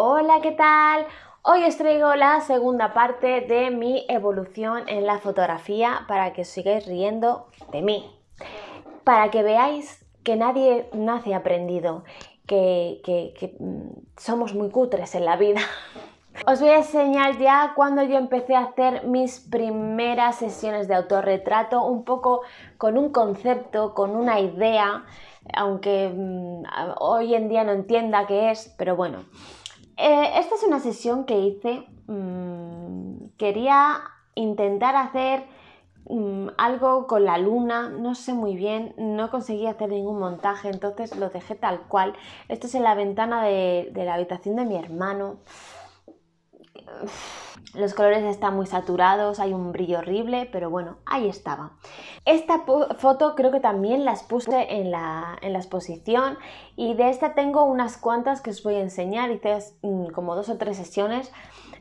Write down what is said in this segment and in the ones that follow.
Hola, ¿qué tal? Hoy os traigo la segunda parte de mi evolución en la fotografía para que os sigáis riendo de mí. Para que veáis que nadie nace aprendido, que, mm, somos muy cutres en la vida. Os voy a enseñar ya cuando yo empecé a hacer mis primeras sesiones de autorretrato, un poco con un concepto, con una idea, aunque mm, hoy en día no entienda qué es, pero bueno, eh, esta es una sesión que hice. Mm, quería intentar hacer mm, algo con la luna, no sé muy bien, no conseguí hacer ningún montaje, entonces lo dejé tal cual. Esto es en la ventana de la habitación de mi hermano los colores están muy saturados, hay un brillo horrible, pero bueno, ahí estaba. Esta foto creo que también las puse en la, exposición y de esta tengo unas cuantas que os voy a enseñar, hice mm, como dos o tres sesiones.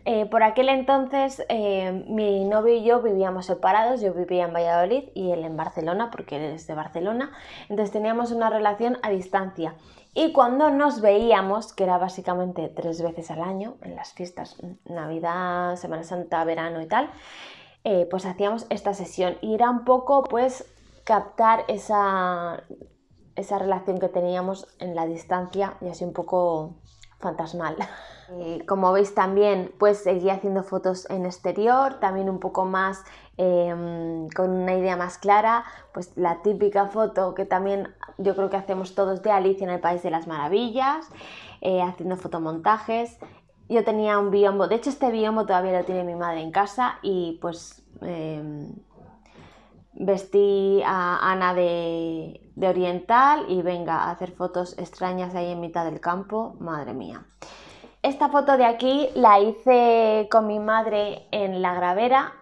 Eh, por aquel entonces eh, mi novio y yo vivíamos separados, yo vivía en Valladolid y él en Barcelona porque él es de Barcelona, entonces teníamos una relación a distancia y cuando nos veíamos, que era básicamente tres veces al año, en las fiestas, Navidad, Semana Santa, verano y tal, eh, pues hacíamos esta sesión. Y era un poco, pues, captar esa, esa relación que teníamos en la distancia y así un poco fantasmal. como veis también, pues seguía haciendo fotos en exterior, también un poco más Em, con una idea más clara, pues la típica foto que también yo creo que hacemos todos de Alicia en el País de las Maravillas, eh, haciendo fotomontajes. Yo tenía un biombo, de hecho este biombo todavía lo tiene mi madre en casa y pues em, vestí a Ana de, de oriental y venga a hacer fotos extrañas ahí en mitad del campo, madre mía. Esta foto de aquí la hice con mi madre en la gravera,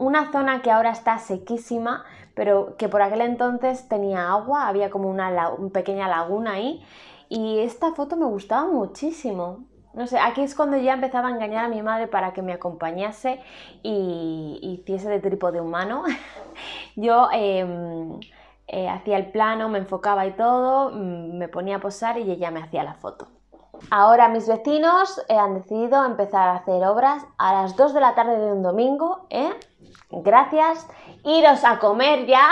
una zona que ahora está sequísima, pero que por aquel entonces tenía agua, había como una, pequeña laguna ahí. Y esta foto me gustaba muchísimo. No sé, aquí es cuando ya empezaba a engañar a mi madre para que me acompañase y, hiciese de trípode humano. Yo em, eh, hacía el plano, me enfocaba y todo, mm, me ponía a posar y ella me hacía la foto. Ahora mis vecinos eh, han decidido empezar a hacer obras a las 2 de la tarde de un domingo, ¿eh? Gracias. Iros a comer ya.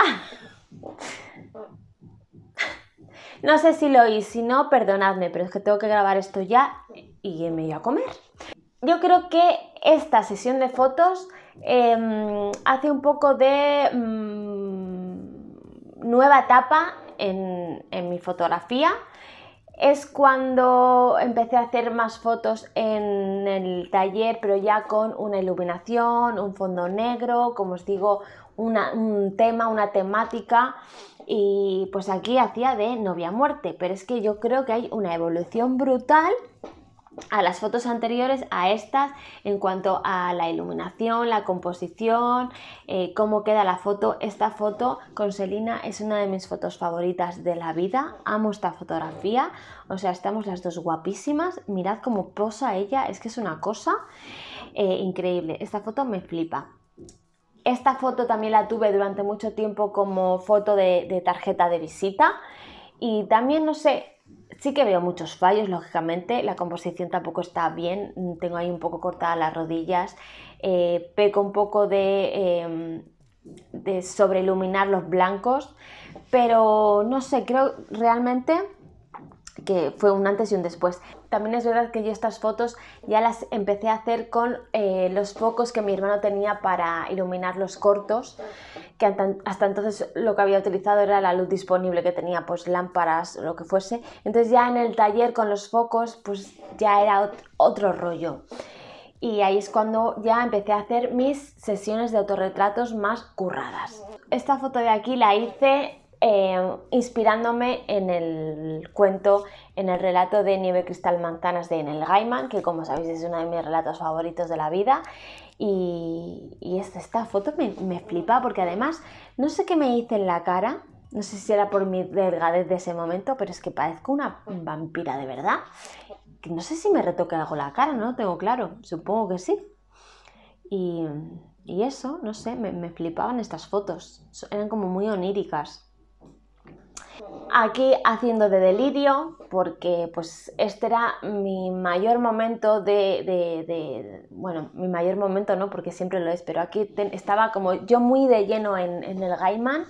No sé si lo oís, si no, perdonadme, pero es que tengo que grabar esto ya y me voy a comer. Yo creo que esta sesión de fotos em, hace un poco de mm, nueva etapa en mi fotografía es cuando empecé a hacer más fotos en el taller, pero ya con una iluminación, un fondo negro, como os digo, un tema, una temática. Y pues aquí hacía de novia muerte, pero es que yo creo que hay una evolución brutal a las fotos anteriores a estas en cuanto a la iluminación, la composición, eh, cómo queda la foto. Esta foto con Selina es una de mis fotos favoritas de la vida. Amo esta fotografía. O sea, estamos las dos guapísimas. Mirad cómo posa ella. Es que es una cosa eh, increíble. Esta foto me flipa. Esta foto también la tuve durante mucho tiempo como foto de tarjeta de visita. Y también, no sé, Sí que veo muchos fallos, lógicamente, la composición tampoco está bien, mm, tengo ahí un poco cortadas las rodillas, eh, peco un poco de, em, de sobreiluminar los blancos, pero no sé, creo realmente que fue un antes y un después. También es verdad que yo estas fotos ya las empecé a hacer con eh, los focos que mi hermano tenía para iluminar los cortos, que hasta, entonces lo que había utilizado era la luz disponible que tenía, pues lámparas, lo que fuese. Entonces ya en el taller con los focos, pues ya era otro rollo. Y ahí es cuando ya empecé a hacer mis sesiones de autorretratos más curradas. Esta foto de aquí la hice Em, inspirándome en el cuento, en el relato de Nieve Cristal Manzanas de Enel Gaiman, que como sabéis es uno de mis relatos favoritos de la vida. Y, esta, foto me, flipa porque además no sé qué me hice en la cara, no sé si era por mi delgadez de ese momento, pero es que parezco una vampira de verdad. No sé si me retoqué algo la cara, no tengo claro, supongo que sí. Y, eso, no sé, me flipaban estas fotos, eran como muy oníricas aquí haciendo de delirio, porque pues este era mi mayor momento de, bueno, mi mayor momento no, porque siempre lo es, pero aquí estaba como yo muy de lleno en, el Gaiman,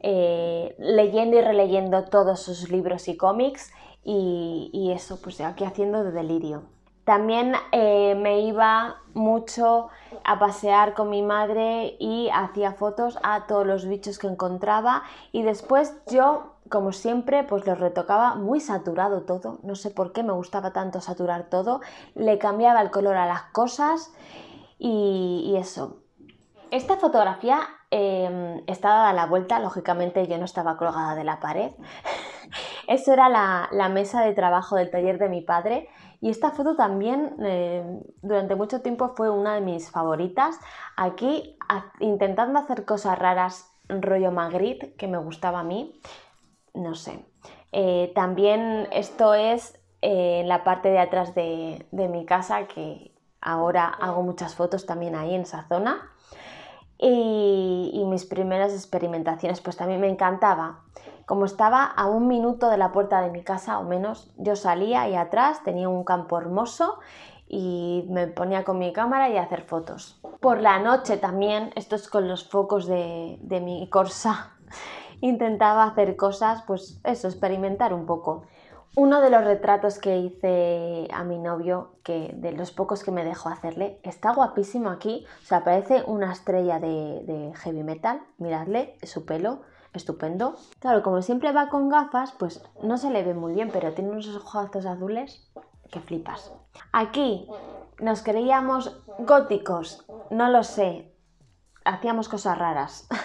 eh, leyendo y releyendo todos sus libros y cómics, y, y eso, pues aquí haciendo de delirio. También eh, me iba mucho a pasear con mi madre y hacía fotos a todos los bichos que encontraba y después yo, como siempre, pues los retocaba muy saturado todo, no sé por qué me gustaba tanto saturar todo, le cambiaba el color a las cosas y, eso. Esta fotografía estaba em, está la vuelta, lógicamente yo no estaba colgada de la pared. eso era la mesa de trabajo del taller de mi padre y esta foto también eh, durante mucho tiempo fue una de mis favoritas. Aquí intentando hacer cosas raras, rollo Magritte, que me gustaba a mí. No sé. Eh, también esto es eh, la parte de atrás de, mi casa, que ahora hago muchas fotos también ahí en esa zona. Y, y, mis primeras experimentaciones, pues también me encantaba. Como estaba a un minuto de la puerta de mi casa o menos, yo salía y atrás tenía un campo hermoso y me ponía con mi cámara y a hacer fotos. Por la noche también, esto es con los focos de, de mi Corsa, intentaba hacer cosas, pues eso, experimentar un poco. Uno de los retratos que hice a mi novio, que de los pocos que me dejó hacerle, está guapísimo aquí. O sea, parece una estrella de, de heavy metal. Miradle su pelo estupendo. Claro, como siempre va con gafas, pues no se le ve muy bien, pero tiene unos ojazos azules que flipas. Aquí nos creíamos góticos, no lo sé, hacíamos cosas raras.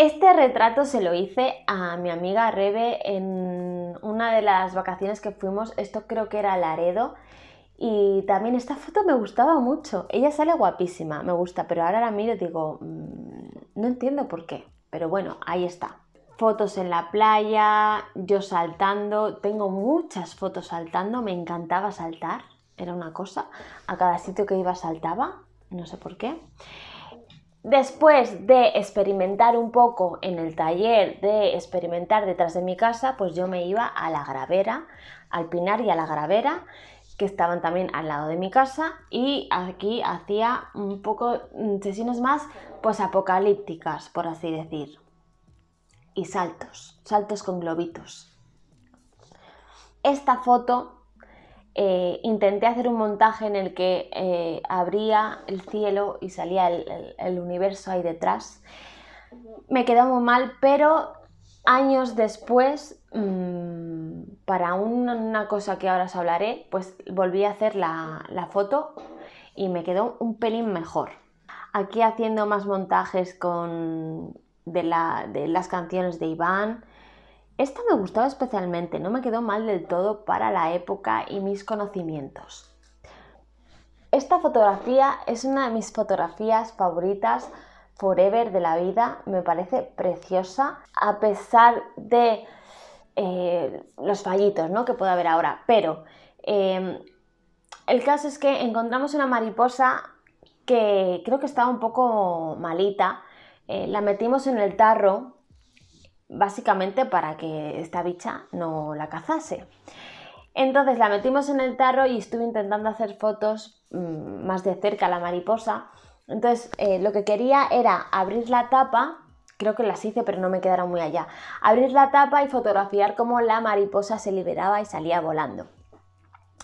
Este retrato se lo hice a mi amiga Rebe en una de las vacaciones que fuimos, esto creo que era Laredo, y también esta foto me gustaba mucho. Ella sale guapísima, me gusta, pero ahora la miro y digo, mm, no entiendo por qué. Pero bueno, ahí está. Fotos en la playa, yo saltando, tengo muchas fotos saltando, me encantaba saltar, era una cosa, a cada sitio que iba saltaba, no sé por qué. Después de experimentar un poco en el taller, de experimentar detrás de mi casa, pues yo me iba a la gravera, al pinar y a la gravera que estaban también al lado de mi casa y aquí hacía un poco mm, sesiones más pues apocalípticas, por así decir. Y saltos, saltos con globitos. Esta foto eh, intenté hacer un montaje en el que eh, abría el cielo y salía el, universo ahí detrás. Me quedó muy mal, pero años después mm, para una cosa que ahora os hablaré, pues volví a hacer la, foto y me quedó un pelín mejor. Aquí haciendo más montajes con, de, de las canciones de Iván. Esta me gustaba especialmente, no me quedó mal del todo para la época y mis conocimientos. Esta fotografía es una de mis fotografías favoritas forever de la vida, me parece preciosa, a pesar de eh, los fallitos ¿no? que puede haber ahora. Pero em, el caso es que encontramos una mariposa que creo que estaba un poco malita. Eh, la metimos en el tarro básicamente para que esta bicha no la cazase. Entonces la metimos en el tarro y estuve intentando hacer fotos mm, más de cerca a la mariposa. Entonces eh, lo que quería era abrir la tapa creo que las hice, pero no me quedaron muy allá. Abrir la tapa y fotografiar cómo la mariposa se liberaba y salía volando.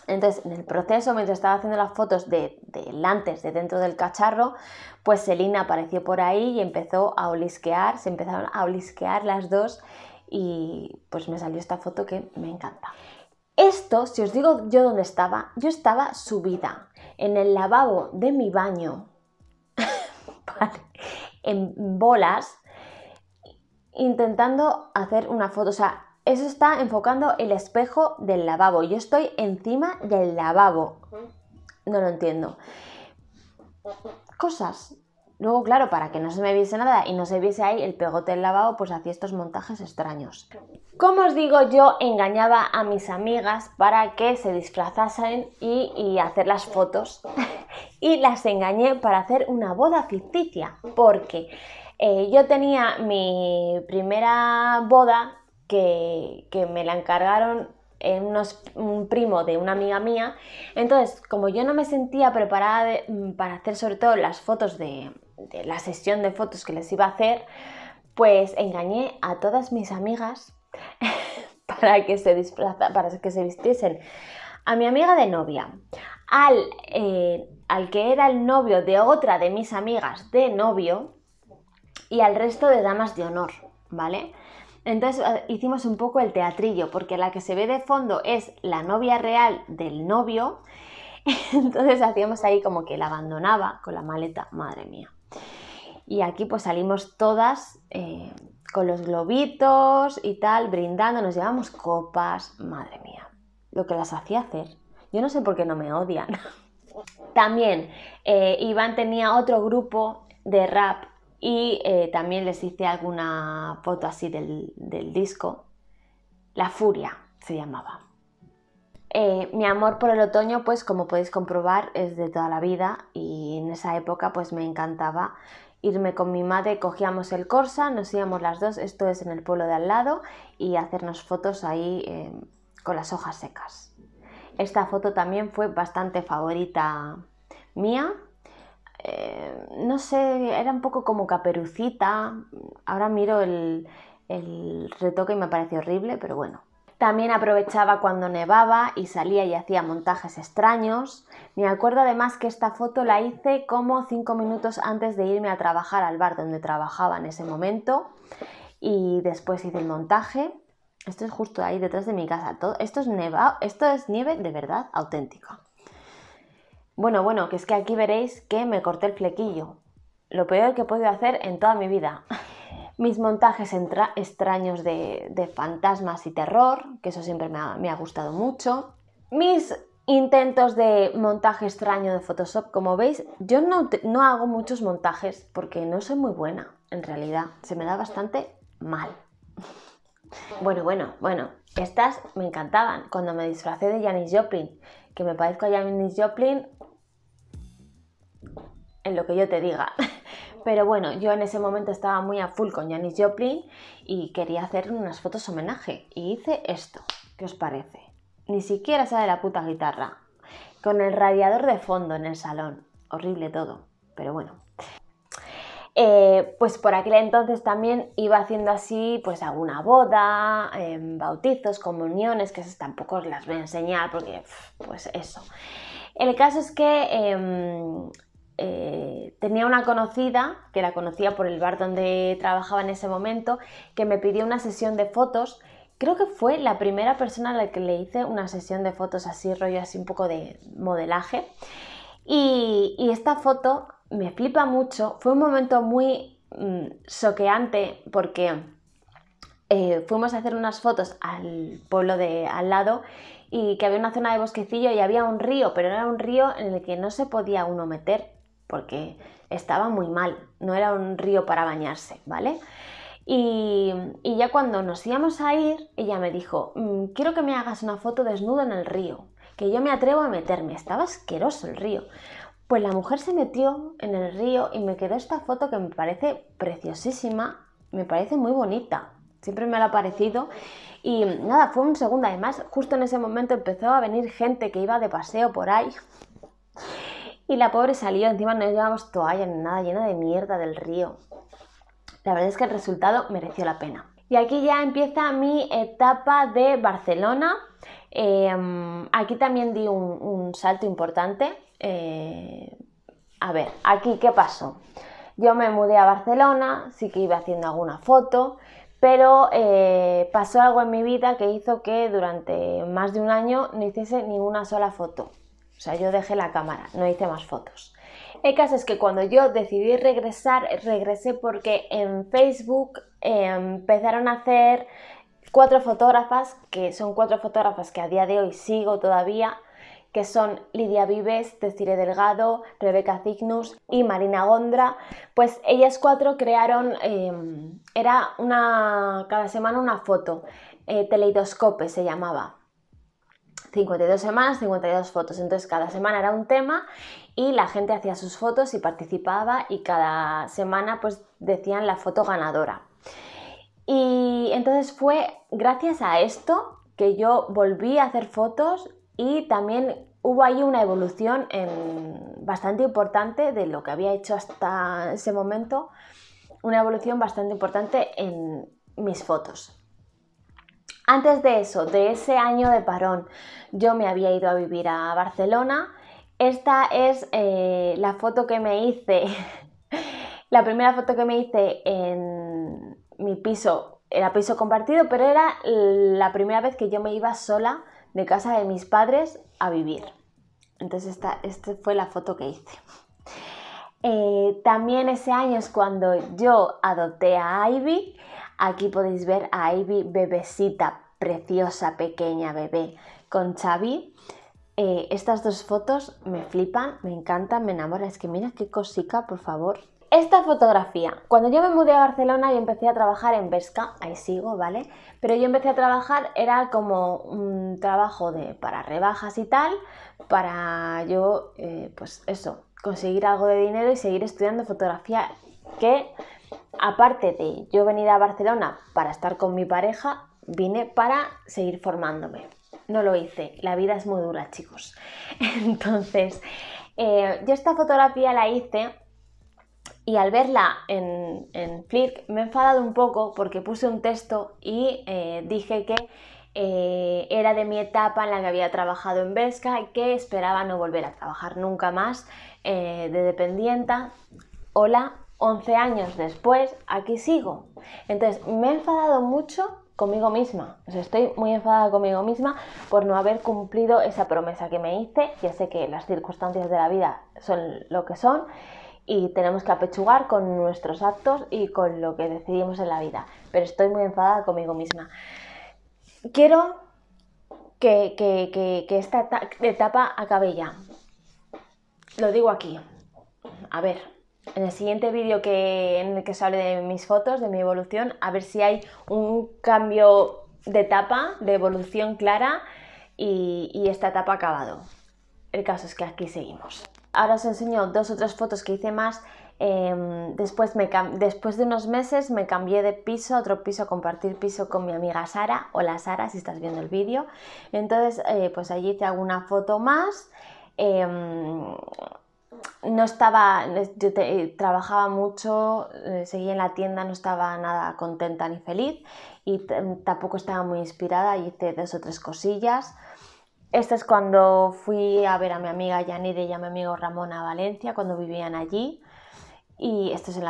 Entonces, en el proceso, mientras estaba haciendo las fotos de, de antes, de dentro del cacharro, pues Selina apareció por ahí y empezó a olisquear, se empezaron a olisquear las dos y pues me salió esta foto que me encanta. Esto, si os digo yo dónde estaba, yo estaba subida en el lavabo de mi baño, en bolas, intentando hacer una foto, o sea, eso está enfocando el espejo del lavabo. Yo estoy encima del lavabo. No lo entiendo. Cosas. Luego, claro, para que no se me viese nada y no se viese ahí el pegote del lavabo, pues hacía estos montajes extraños. Como os digo, yo engañaba a mis amigas para que se disfrazasen y, hacer las fotos. y las engañé para hacer una boda ficticia. Porque eh, yo tenía mi primera boda que, me la encargaron en un primo de una amiga mía. Entonces, como yo no me sentía preparada mm, para hacer sobre todo las fotos de, la sesión de fotos que les iba a hacer, pues engañé a todas mis amigas para que se para que se vistiesen a mi amiga de novia, eh, al que era el novio de otra de mis amigas de novio, y al resto de damas de honor, ¿vale? Entonces eh, hicimos un poco el teatrillo, porque la que se ve de fondo es la novia real del novio. Entonces hacíamos ahí como que la abandonaba con la maleta, madre mía. Y aquí pues salimos todas eh, con los globitos y tal, brindando, nos llevamos copas, madre mía, lo que las hacía hacer. Yo no sé por qué no me odian. También eh, Iván tenía otro grupo de rap y eh, también les hice alguna foto así del, disco. La Furia se llamaba. Eh, mi amor por el otoño, pues como podéis comprobar, es de toda la vida y en esa época pues me encantaba irme con mi madre, cogíamos el Corsa, nos íbamos las dos, esto es en el pueblo de al lado, y hacernos fotos ahí eh, con las hojas secas. Esta foto también fue bastante favorita mía eh, no sé, era un poco como caperucita. Ahora miro el, retoque y me parece horrible, pero bueno. También aprovechaba cuando nevaba y salía y hacía montajes extraños. Me acuerdo además que esta foto la hice como cinco minutos antes de irme a trabajar al bar donde trabajaba en ese momento y después hice el montaje. Esto es justo ahí detrás de mi casa. esto, es esto es nieve de verdad auténtica. Bueno, bueno, que es que aquí veréis que me corté el flequillo. Lo peor que he podido hacer en toda mi vida. Mis montajes extraños de, fantasmas y terror, que eso siempre me ha, gustado mucho. Mis intentos de montaje extraño de Photoshop, como veis, yo no, no, hago muchos montajes porque no soy muy buena, en realidad, se me da bastante mal. Bueno, bueno, bueno, estas me encantaban cuando me disfracé de Janis Joplin que me parezco a Janis Joplin en lo que yo te diga. Pero bueno, yo en ese momento estaba muy a full con Janis Joplin y quería hacer unas fotos homenaje. Y hice esto. ¿Qué os parece? Ni siquiera sabe la puta guitarra. Con el radiador de fondo en el salón. Horrible todo. Pero bueno. Eh, pues por aquel entonces también iba haciendo así, pues alguna boda, em, bautizos, comuniones, que esas tampoco las voy a enseñar porque, pues eso. El caso es que em, eh, tenía una conocida, que la conocía por el bar donde trabajaba en ese momento, que me pidió una sesión de fotos. Creo que fue la primera persona a la que le hice una sesión de fotos así, rollo así un poco de modelaje. y, esta foto me flipa mucho. Fue un momento muy choqueante mm, soqueante porque eh, fuimos a hacer unas fotos al pueblo de al lado y que había una zona de bosquecillo y había un río, pero era un río en el que no se podía uno meter porque estaba muy mal, no era un río para bañarse, ¿vale? Y, y ya cuando nos íbamos a ir, ella me dijo, mm, quiero que me hagas una foto desnudo en el río, que yo me atrevo a meterme, estaba asqueroso el río. Pues la mujer se metió en el río y me quedó esta foto que me parece preciosísima, me parece muy bonita, siempre me lo ha parecido. Y nada, fue un segundo, además justo en ese momento empezó a venir gente que iba de paseo por ahí. Y la pobre salió, encima no llevamos toalla ni nada, llena de mierda del río. La verdad es que el resultado mereció la pena. Y aquí ya empieza mi etapa de Barcelona Em, aquí también di un, salto importante. Eh, a ver, aquí qué pasó. Yo me mudé a Barcelona, sí que iba haciendo alguna foto, pero eh, pasó algo en mi vida que hizo que durante más de un año no hiciese ninguna sola foto. O sea, yo dejé la cámara, no hice más fotos. El caso es que cuando yo decidí regresar, regresé porque en Facebook eh, empezaron a hacer cuatro fotógrafas, que son cuatro fotógrafas que a día de hoy sigo todavía, que son Lidia Vives, Desire Delgado, Rebeca Cignus y Marina Gondra, pues ellas cuatro crearon, em, era una, cada semana una foto, eh, Teleidoscope se llamaba. 52 semanas, 52 fotos. Entonces cada semana era un tema y la gente hacía sus fotos y participaba y cada semana pues decían la foto ganadora. Y entonces fue gracias a esto que yo volví a hacer fotos y también hubo ahí una evolución em, bastante importante de lo que había hecho hasta ese momento, una evolución bastante importante en mis fotos. Antes de eso, de ese año de parón, yo me había ido a vivir a Barcelona. Esta es eh, la foto que me hice, la primera foto que me hice en mi piso era piso compartido, pero era la primera vez que yo me iba sola de casa de mis padres a vivir. Entonces esta, fue la foto que hice. Eh, también ese año es cuando yo adopté a Ivy. Aquí podéis ver a Ivy bebecita, preciosa, pequeña bebé, con Xavi. Eh, estas dos fotos me flipan, me encantan, me enamoran. Es que mira qué cosica, por favor. Esta fotografía. Cuando yo me mudé a Barcelona y empecé a trabajar en pesca, ahí sigo, ¿vale? Pero yo empecé a trabajar, era como un trabajo de, para rebajas y tal, para yo, eh, pues eso, conseguir algo de dinero y seguir estudiando fotografía que, aparte de yo venir a Barcelona para estar con mi pareja, vine para seguir formándome. No lo hice, la vida es muy dura, chicos. Entonces, eh, yo esta fotografía la hice y al verla en, en me he enfadado un poco porque puse un texto y eh, dije que eh, era de mi etapa en la que había trabajado en Vesca y que esperaba no volver a trabajar nunca más eh, de dependienta. Hola, 11 años después, aquí sigo. Entonces me he enfadado mucho conmigo misma. O sea, estoy muy enfadada conmigo misma por no haber cumplido esa promesa que me hice. Ya sé que las circunstancias de la vida son lo que son y tenemos que apechugar con nuestros actos y con lo que decidimos en la vida. Pero estoy muy enfadada conmigo misma. Quiero que, esta etapa acabe ya. Lo digo aquí. A ver, en el siguiente vídeo que, en el que se hable de mis fotos, de mi evolución, a ver si hay un cambio de etapa, de evolución clara y, y esta etapa acabado. El caso es que aquí seguimos. Ahora os enseño dos o tres fotos que hice más. Em, después, de unos meses me cambié de piso a otro piso, a compartir piso con mi amiga Sara. Hola Sara, si estás viendo el vídeo. Entonces, eh, pues allí hice alguna foto más. Em, no estaba, yo trabajaba mucho, eh, seguía en la tienda, no estaba nada contenta ni feliz y tampoco estaba muy inspirada y hice dos o tres cosillas. Esto es cuando fui a ver a mi amiga Yanide y a mi amigo Ramón a Valencia, cuando vivían allí. Y esto es en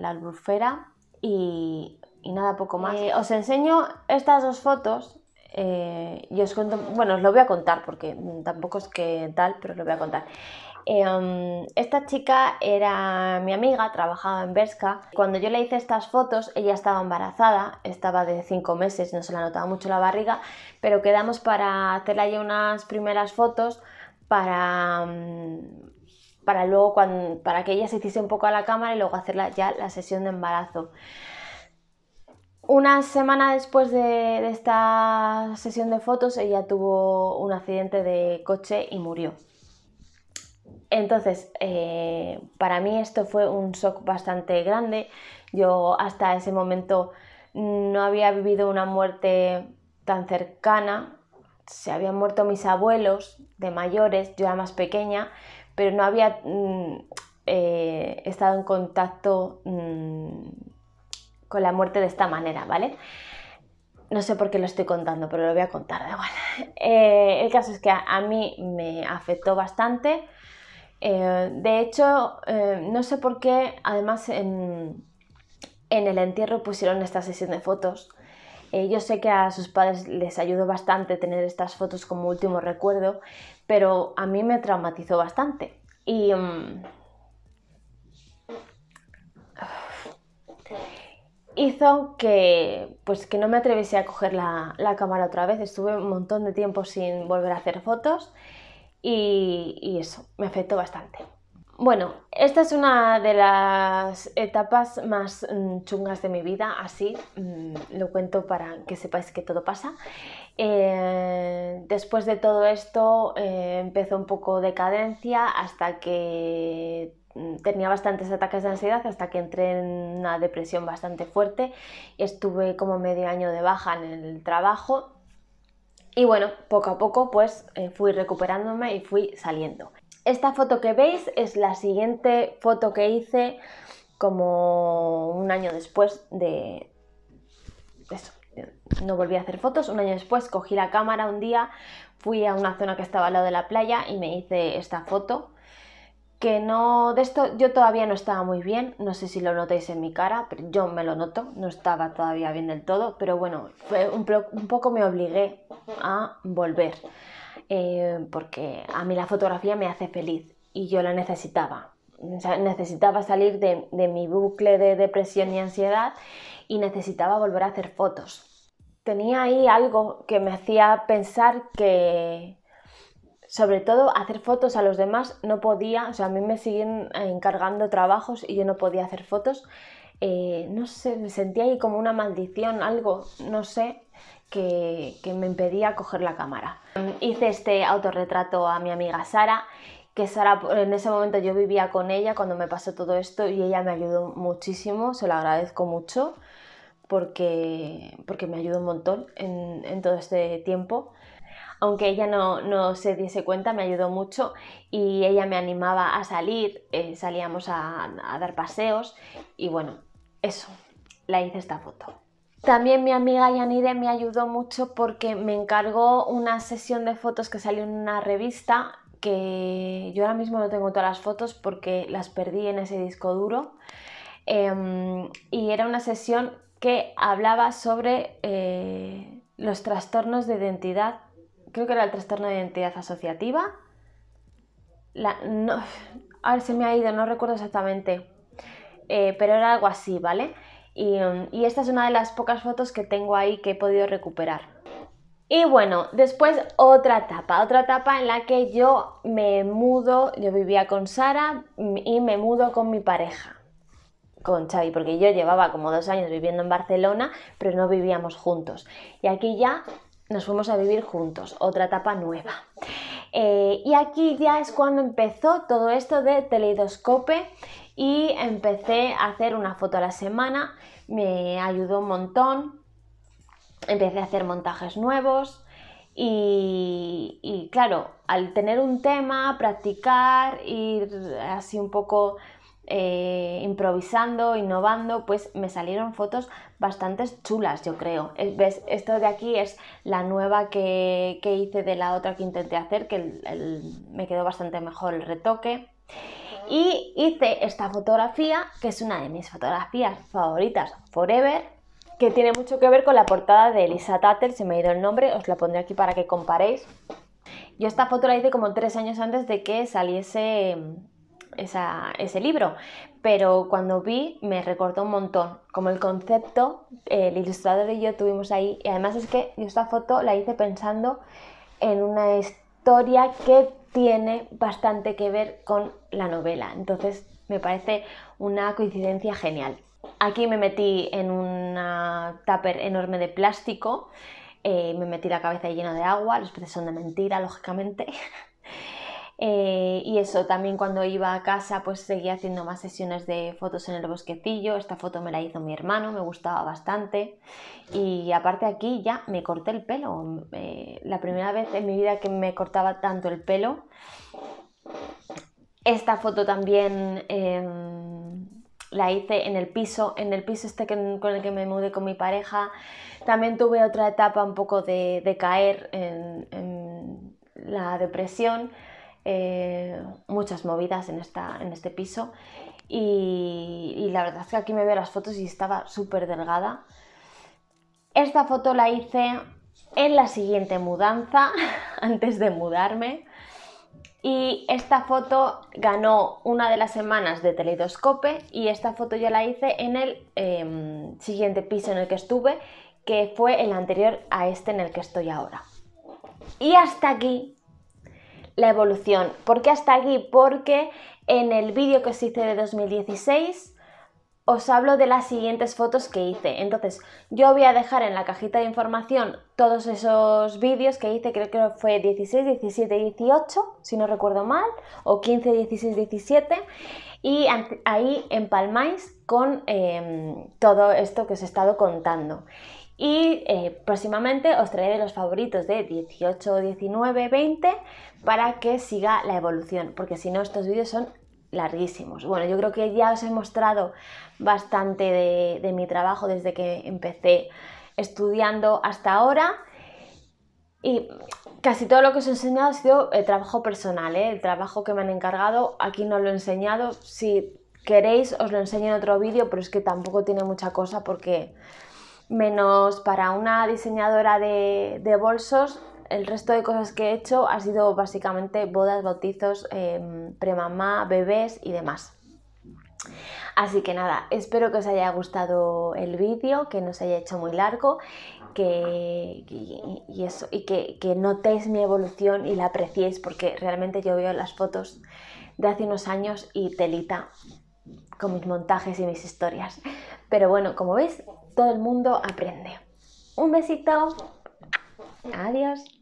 la, albufera. Y, nada, poco más. Eh, os enseño estas dos fotos eh, y os cuento, bueno, os lo voy a contar porque tampoco es que tal, pero os lo voy a contar. Em, esta chica era mi amiga, trabajaba en Berska. Cuando yo le hice estas fotos, ella estaba embarazada, estaba de 5 meses, no se la notaba mucho la barriga, pero quedamos para hacerle ya unas primeras fotos para, em, para luego, para que ella se hiciese un poco a la cámara y luego hacerla ya la sesión de embarazo. Una semana después de esta sesión de fotos, ella tuvo un accidente de coche y murió. Entonces, eh, para mí esto fue un shock bastante grande. Yo hasta ese momento no había vivido una muerte tan cercana. Se habían muerto mis abuelos de mayores, yo era más pequeña, pero no había mm, eh, estado en contacto mm, con la muerte de esta manera, ¿vale? No sé por qué lo estoy contando, pero lo voy a contar da igual. Eh, el caso es que a mí me afectó bastante eh, de hecho, eh, no sé por qué, además en, el entierro pusieron esta sesión de fotos. Eh, yo sé que a sus padres les ayudó bastante tener estas fotos como último recuerdo, pero a mí me traumatizó bastante. Y. Mm, hizo que pues que no me atreviese a coger la, la cámara otra vez. Estuve un montón de tiempo sin volver a hacer fotos y, eso me afectó bastante. Bueno, esta es una de las etapas más mm, chungas de mi vida, así mm, lo cuento para que sepáis que todo pasa. Eh, después de todo esto eh, empezó un poco decadencia hasta que mm, tenía bastantes ataques de ansiedad hasta que entré en una depresión bastante fuerte y estuve como medio año de baja en el trabajo y bueno, poco a poco pues eh, fui recuperándome y fui saliendo. Esta foto que veis es la siguiente foto que hice como un año después de eso. No volví a hacer fotos, un año después cogí la cámara un día, fui a una zona que estaba al lado de la playa y me hice esta foto que no, de esto yo todavía no estaba muy bien, no sé si lo notéis en mi cara, pero yo me lo noto, no estaba todavía bien del todo, pero bueno, fue un, poco me obligué a volver, eh, porque a mí la fotografía me hace feliz y yo la necesitaba, necesitaba salir de mi bucle de depresión y ansiedad y necesitaba volver a hacer fotos. Tenía ahí algo que me hacía pensar que, sobre todo hacer fotos a los demás no podía, o sea, a mí me siguen eh, encargando trabajos y yo no podía hacer fotos. Eh, no sé, me sentía ahí como una maldición, algo, no sé, que, que me impedía coger la cámara. Hice este autorretrato a mi amiga Sara que Sara, en ese momento yo vivía con ella cuando me pasó todo esto y ella me ayudó muchísimo, se lo agradezco mucho porque, me ayudó un montón en todo este tiempo aunque ella no, se diese cuenta, me ayudó mucho y ella me animaba a salir, eh, salíamos a, dar paseos y bueno, eso, la hice esta foto. También mi amiga Yanire me ayudó mucho porque me encargó una sesión de fotos que salió en una revista que yo ahora mismo no tengo todas las fotos porque las perdí en ese disco duro. Em, y era una sesión que hablaba sobre eh, los trastornos de identidad creo que era el trastorno de identidad asociativa. La, a ver, se me ha ido, no recuerdo exactamente, eh, pero era algo así, ¿vale? Y, mm, y, esta es una de las pocas fotos que tengo ahí que he podido recuperar. Y bueno, después otra etapa, otra etapa en la que yo me mudo, yo vivía con Sara y me mudo con mi pareja, con Xavi, porque yo llevaba como dos años viviendo en Barcelona, pero no vivíamos juntos. Y aquí ya nos fuimos a vivir juntos, otra etapa nueva. Eh, y aquí ya es cuando empezó todo esto de teleidoscope y empecé a hacer una foto a la semana, me ayudó un montón, empecé a hacer montajes nuevos y, y claro, al tener un tema, practicar, ir así un poco eh, improvisando, innovando, pues me salieron fotos bastante chulas, yo creo. ¿Ves? Esto de aquí es la nueva que, hice de la otra que intenté hacer, que me quedó bastante mejor el retoque. Ah. Y hice esta fotografía, que es una de mis fotografías favoritas forever, que tiene mucho que ver con la portada de Elisa Tatter, se me ha ido el nombre, os la pondré aquí para que comparéis. Yo esta foto la hice como tres años antes de que saliese ese libro, pero cuando vi me recordó un montón, como el concepto, el ilustrador y yo tuvimos ahí, y además es que yo esta foto la hice pensando en una historia que tiene bastante que ver con la novela, entonces me parece una coincidencia genial. Aquí me metí en un tupper enorme de plástico, eh, me metí la cabeza llena de agua, los peces son de mentira, lógicamente. Eh, y eso, también cuando iba a casa, pues seguía haciendo más sesiones de fotos en el bosquecillo. Esta foto me la hizo mi hermano, me gustaba bastante. Y aparte aquí ya me corté el pelo. Eh, la primera vez en mi vida que me cortaba tanto el pelo. Esta foto también em, la hice en el piso, en el piso este con el que me mudé con mi pareja. También tuve otra etapa un poco de, caer en la depresión eh, muchas movidas en, esta, en este piso y, la verdad es que aquí me veo las fotos y estaba súper delgada. Esta foto la hice en la siguiente mudanza, antes de mudarme. Y esta foto ganó una de las semanas de Teleidoscope y esta foto yo la hice en el em, siguiente piso en el que estuve, que fue el anterior a este en el que estoy ahora. Y hasta aquí la evolución. ¿Por qué hasta aquí? Porque en el vídeo que os hice de 2016 os hablo de las siguientes fotos que hice. Entonces, yo voy a dejar en la cajita de información todos esos vídeos que hice, creo que fue 16, 17, 18, si no recuerdo mal, o 15, 16, 17, y ahí empalmáis con em, todo esto que os he estado contando. Y eh, próximamente os traeré los favoritos de 18, 19, 20 para que siga la evolución, porque si no estos vídeos son larguísimos. Bueno, yo creo que ya os he mostrado bastante de, mi trabajo desde que empecé estudiando hasta ahora. Y casi todo lo que os he enseñado ha sido el trabajo personal, ¿eh? el trabajo que me han encargado. Aquí no lo he enseñado. Si queréis, os lo enseño en otro vídeo, pero es que tampoco tiene mucha cosa porque menos para una diseñadora de, bolsos, el resto de cosas que he hecho ha sido básicamente bodas, bautizos, em, premamá, bebés y demás. Así que nada, espero que os haya gustado el vídeo, que no se haya hecho muy largo que, y, eso, y que, que notéis mi evolución y la apreciéis porque realmente yo veo las fotos de hace unos años y telita con mis montajes y mis historias. Pero bueno, como veis, todo el mundo aprende. Un besito. Adiós.